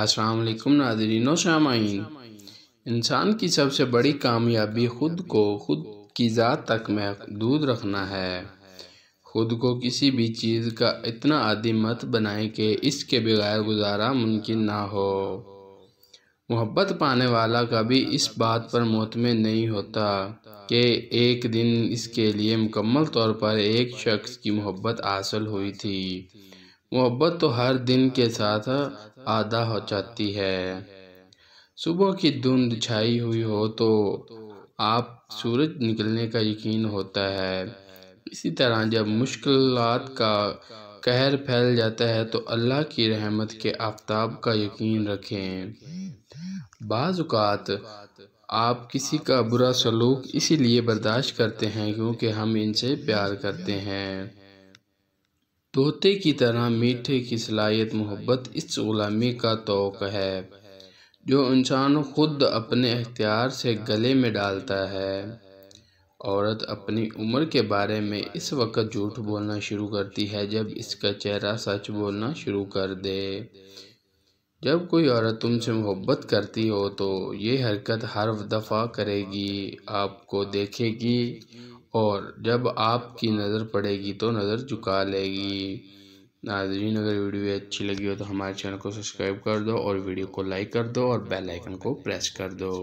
असलकुम नाजरीनो शाम इंसान की सबसे बड़ी कामयाबी खुद को खुद की ज़ात तक महदूद रखना है खुद को किसी भी चीज़ का इतना आदि मत बनाएं कि इसके बगैर गुजारा मुमकिन ना हो मोहब्बत पाने वाला कभी इस बात पर मोतमिन नहीं होता कि एक दिन इसके लिए मुकम्मल तौर पर एक शख्स की मोहब्बत हासिल हुई थी मोहब्बत तो हर दिन के साथ आधा हो जाती है सुबह की धुंध छाई हुई हो तो आप सूरज निकलने का यकीन होता है इसी तरह जब मुश्किल का कहर फैल जाता है तो अल्लाह की रहमत के आफ्ताब का यकीन रखें बाज़ात आप किसी का बुरा सलूक इसीलिए बर्दाश्त करते हैं क्योंकि हम इनसे प्यार करते हैं तोते की तरह मीठे की सलाहियत मोहब्बत इस गुलामी का तोक़ है जो इंसान ख़ुद अपने अख्तियार से गले में डालता है औरत अपनी उम्र के बारे में इस वक्त झूठ बोलना शुरू करती है जब इसका चेहरा सच बोलना शुरू कर दे जब कोई औरत तुमसे मोहब्बत करती हो तो ये हरकत हर दफ़ा करेगी आपको देखेगी और जब आपकी नज़र पड़ेगी तो नज़र झुका लेगी नाजरीन अगर वीडियो अच्छी लगी हो तो हमारे चैनल को सब्सक्राइब कर दो और वीडियो को लाइक कर दो और बेल आइकन को प्रेस कर दो